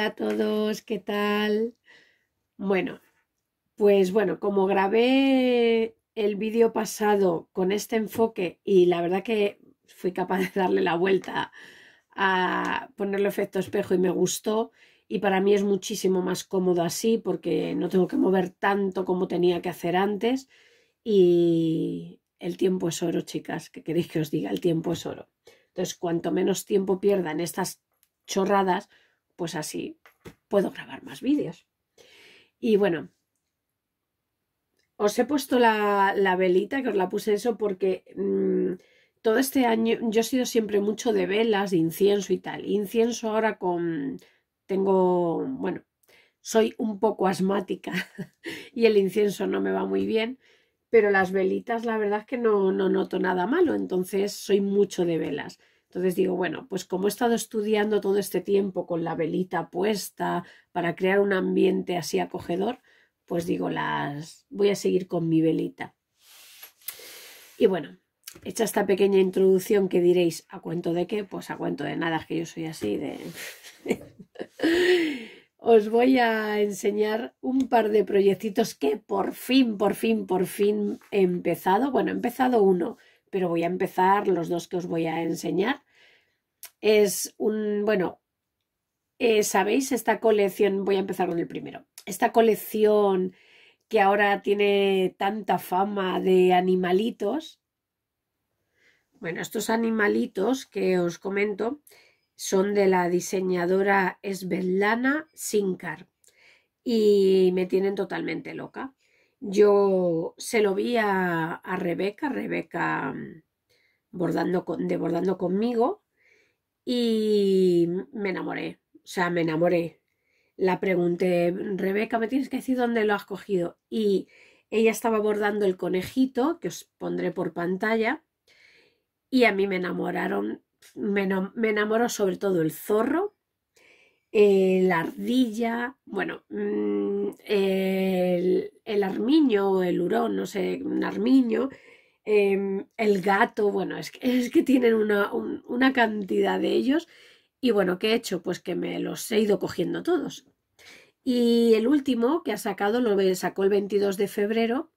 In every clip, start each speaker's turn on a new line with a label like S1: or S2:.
S1: Hola a todos, ¿qué tal? Bueno, pues bueno, como grabé el vídeo pasado con este enfoque y la verdad que fui capaz de darle la vuelta a ponerle efecto espejo y me gustó y para mí es muchísimo más cómodo así porque no tengo que mover tanto como tenía que hacer antes y el tiempo es oro, chicas, que queréis que os diga, el tiempo es oro. Entonces, cuanto menos tiempo pierda en estas chorradas, pues así puedo grabar más vídeos. Y bueno, os he puesto la, la velita, que os la puse eso porque mm, todo este año yo he sido siempre mucho de velas, de incienso y tal. Incienso ahora con... tengo, bueno, soy un poco asmática y el incienso no me va muy bien, pero las velitas la verdad es que no, no noto nada malo, entonces soy mucho de velas. Entonces digo, bueno, pues como he estado estudiando todo este tiempo con la velita puesta para crear un ambiente así acogedor, pues digo, las voy a seguir con mi velita. Y bueno, hecha esta pequeña introducción que diréis, ¿a cuento de qué? Pues a cuento de nada, que yo soy así de Os voy a enseñar un par de proyectitos que por fin, por fin, por fin he empezado. Bueno, he empezado uno pero voy a empezar los dos que os voy a enseñar. Es un, bueno, eh, sabéis, esta colección, voy a empezar con el primero, esta colección que ahora tiene tanta fama de animalitos. Bueno, estos animalitos que os comento son de la diseñadora Svetlana Sinkar y me tienen totalmente loca. Yo se lo vi a, a Rebeca, Rebeca mm, bordando con, bordando conmigo y me enamoré, o sea, me enamoré. La pregunté, Rebeca, me tienes que decir dónde lo has cogido. Y ella estaba bordando el conejito, que os pondré por pantalla, y a mí me enamoraron, me enamoró sobre todo el zorro, el eh, la ardilla, bueno, mm, el, el, armiño, el hurón, no sé, un armiño, em, el gato, bueno, es que, es que tienen una, una cantidad de ellos. Y bueno, ¿qué he hecho? Pues que me los he ido cogiendo todos. Y el último que ha sacado, lo sacó el 22 de febrero,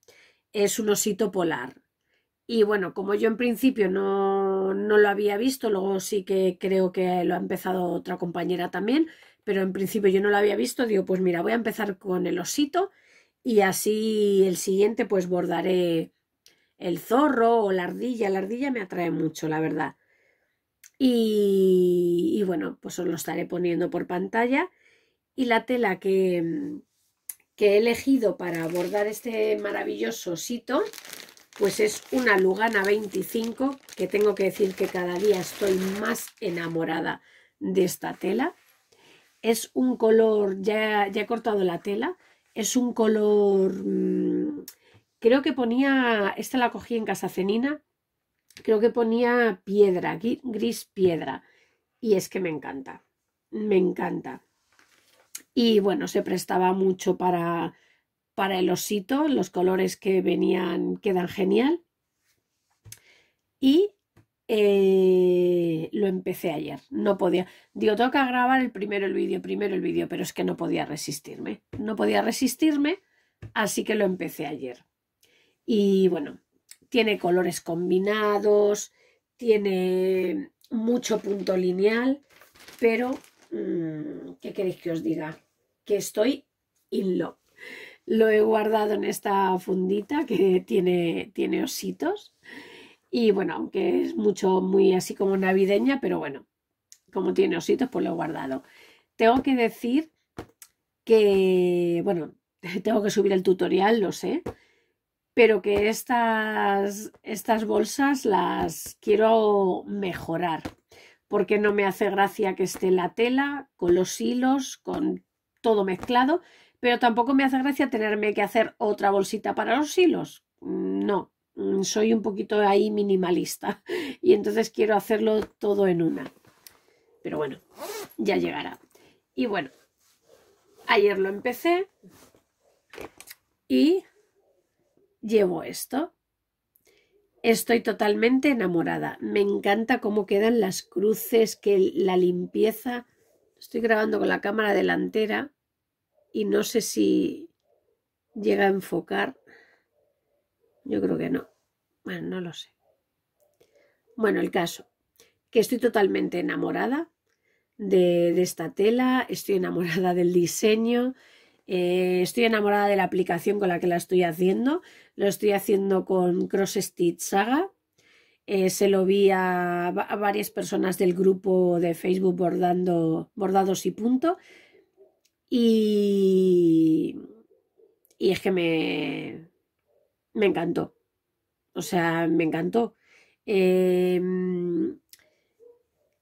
S1: es un osito polar. Y bueno, como yo en principio no, no, lo había visto, luego sí que creo que lo ha empezado otra compañera también, pero en principio yo no lo había visto, digo, pues mira, voy a empezar con el osito y así el siguiente pues bordaré el zorro o la ardilla. La ardilla me atrae mucho, la verdad. Y, bueno, pues os lo estaré poniendo por pantalla. Y la tela que, que he elegido para bordar este maravilloso osito pues es una Lugana 25, que tengo que decir que cada día estoy más enamorada de esta tela. Es un color, ya, ya he cortado la tela, es un color, mm, creo que ponía, esta la cogí en Casa Cenina, creo que ponía piedra, gris piedra, y es que me encanta, me encanta. Y bueno, se prestaba mucho para para el osito, los colores que venían quedan genial. Y eh, lo empecé ayer, no podía. Digo, tengo que grabar el primero el vídeo, primero el vídeo, pero es que no podía resistirme. No podía resistirme, así que lo empecé ayer. Y bueno, tiene colores combinados, tiene mucho punto lineal, pero, mm, ¿qué queréis que os diga? Que estoy in love. Lo he guardado en esta fundita que tiene, tiene ositos. Y bueno, aunque es mucho, muy así como navideña, pero bueno, como tiene ositos, pues lo he guardado. Tengo que decir que, bueno, tengo que subir el tutorial, lo sé, pero que estas, estas bolsas las quiero mejorar, porque no me hace gracia que esté la tela con los hilos, con todo mezclado, pero tampoco me hace gracia tenerme que hacer otra bolsita para los hilos. Mm, no, mm, soy un poquito ahí minimalista y entonces quiero hacerlo todo en una. Pero bueno, ya llegará. Y bueno, ayer lo empecé y llevo esto. Estoy totalmente enamorada. Me encanta cómo quedan las cruces, que la limpieza. Estoy grabando con la cámara delantera y no sé si llega a enfocar. Yo creo que no. Bueno, no lo sé. Bueno, el caso, que estoy totalmente enamorada de, esta tela, estoy enamorada del diseño, eh, estoy enamorada de la aplicación con la que la estoy haciendo. Lo estoy haciendo con Cross Stitch Saga. Eh, se lo vi a, varias personas del grupo de Facebook bordando, bordados y punto. Y, y es que me, me encantó. O sea, me encantó. Em,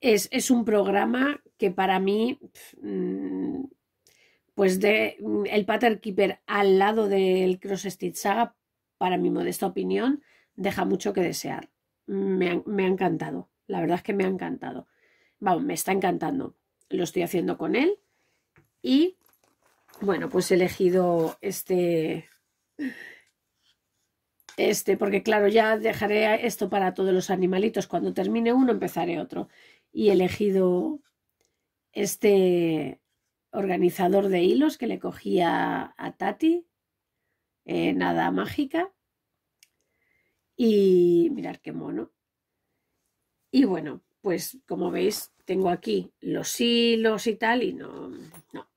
S1: es, un programa que para mí, mm, pues de mm, el Pattern Keeper al lado del Cross Stitch Saga, para mi modesta opinión, deja mucho que desear. Me ha, me ha encantado. La verdad es que me ha encantado. Vamos, me está encantando. Lo estoy haciendo con él y bueno, pues he elegido este, este, porque claro, ya dejaré esto para todos los animalitos. Cuando termine uno, empezaré otro. Y he elegido este organizador de hilos que le cogía a Tati, eh, nada mágica. Y mirar qué mono. Y bueno, pues como veis, tengo aquí los hilos y tal, y no, no,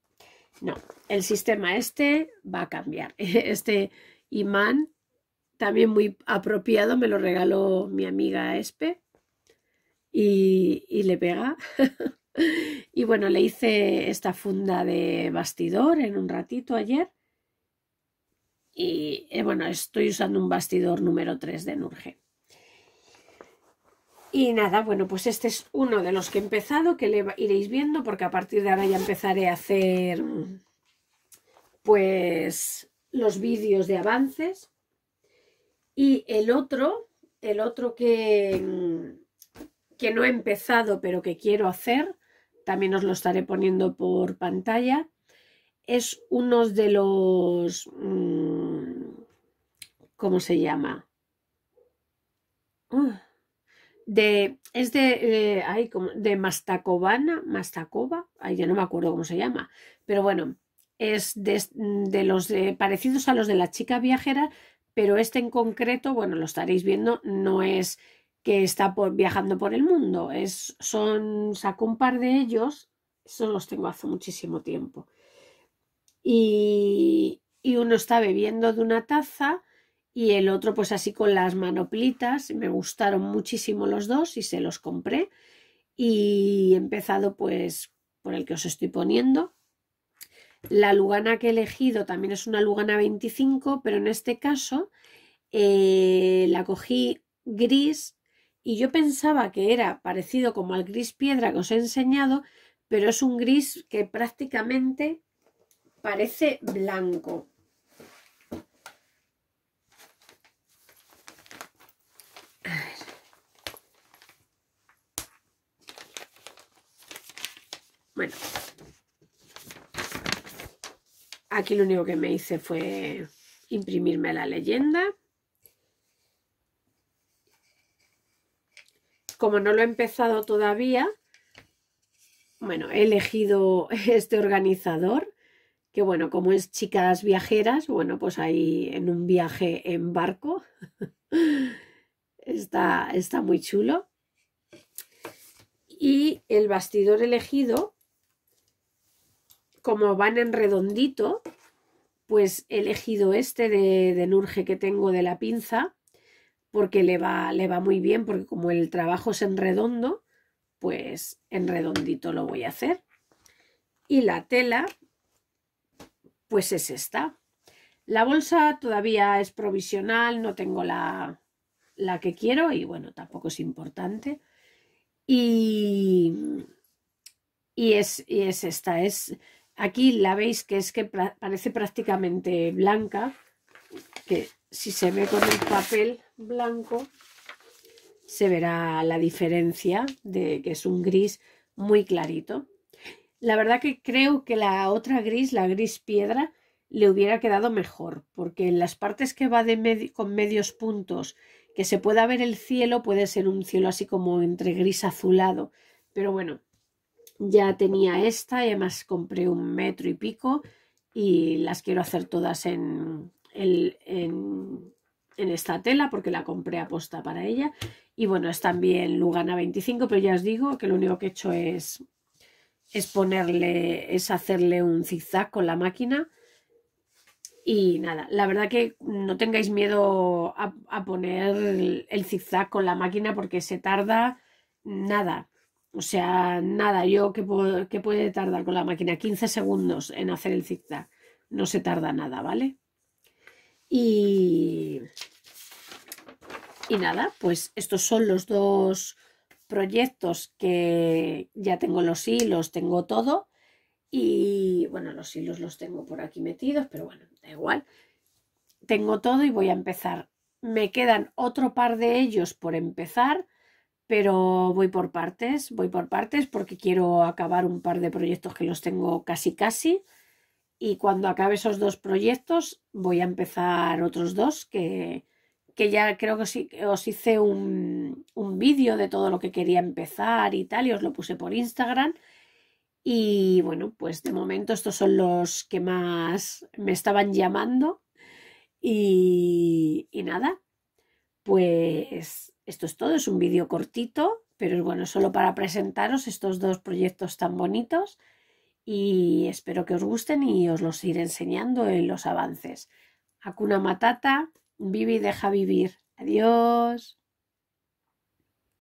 S1: no, el sistema este va a cambiar. Este imán, también muy apropiado, me lo regaló mi amiga Espe y, le pega. y bueno, le hice esta funda de bastidor en un ratito ayer. Y eh, bueno, estoy usando un bastidor número 3 de Nurgen y nada, bueno, pues este es uno de los que he empezado, que le iréis viendo, porque a partir de ahora ya empezaré a hacer, pues, los vídeos de avances. Y el otro, el otro que, que no he empezado, pero que quiero hacer, también os lo estaré poniendo por pantalla, es uno de los... Mm, ¿Cómo se llama? Ah, de, es de, eh, Mastacobana, Mastacoba ya no me acuerdo cómo se llama, pero bueno, es de, los eh, parecidos a los de la chica viajera, pero este en concreto, bueno, lo estaréis viendo, no es que está viajando por el mundo, es, son, sacó un par de ellos, esos los tengo hace muchísimo tiempo, y, y uno está bebiendo de una taza, y el otro pues así con las manoplitas. Me gustaron muchísimo los dos y se los compré. Y he empezado pues por el que os estoy poniendo. La lugana que he elegido también es una lugana 25, pero en este caso eh, la cogí gris y yo pensaba que era parecido como al gris piedra que os he enseñado, pero es un gris que prácticamente parece blanco. Bueno. Aquí lo único que me hice fue imprimirme la leyenda. Como no lo he empezado todavía, bueno, he elegido este organizador, que bueno, como es chicas viajeras, bueno, pues ahí en un viaje en barco. está, está muy chulo. Y el bastidor elegido como van en redondito, pues he elegido este de, de Nurge que tengo de la pinza, porque le va, le va muy bien, porque como el trabajo es en redondo, pues en redondito lo voy a hacer. Y la tela, pues es esta. La bolsa todavía es provisional, no tengo la, la que quiero y bueno, tampoco es importante. Y, y, es, y es esta, es Aquí la veis que es que parece prácticamente blanca, que si se ve con el papel blanco se verá la diferencia de que es un gris muy clarito. La verdad que creo que la otra gris, la gris piedra, le hubiera quedado mejor, porque en las partes que va con medios puntos, que se pueda ver el cielo, puede ser un cielo así como entre gris azulado. Pero bueno, ya tenía esta y además compré un metro y pico y las quiero hacer todas en, esta tela porque la compré aposta para ella y bueno es también Lugana 25 pero ya os digo que lo único que he hecho es es ponerle es hacerle un zigzag con la máquina y nada, la verdad que no tengáis miedo a, poner el zigzag con la máquina porque se tarda nada, o sea, nada, yo que, puede tardar con la máquina 15 segundos en hacer el zigzag. No se tarda nada, ¿vale? Y, y nada, pues estos son los dos proyectos que ya tengo los hilos, tengo todo. Y bueno, los hilos los tengo por aquí metidos, pero bueno, da igual. Tengo todo y voy a empezar. Me quedan otro par de ellos por empezar pero voy por partes, voy por partes porque quiero acabar un par de proyectos que los tengo casi casi y cuando acabe esos dos proyectos voy a empezar otros dos que, ya creo que os, os hice un, vídeo de todo lo que quería empezar y tal y os lo puse por Instagram y bueno, pues de momento estos son los que más me estaban llamando y nada, pues esto es todo, es un vídeo cortito, pero es bueno, solo para presentaros estos dos proyectos tan bonitos y espero que os gusten y os los iré enseñando en los avances. Hakuna Matata, vive y deja vivir. Adiós.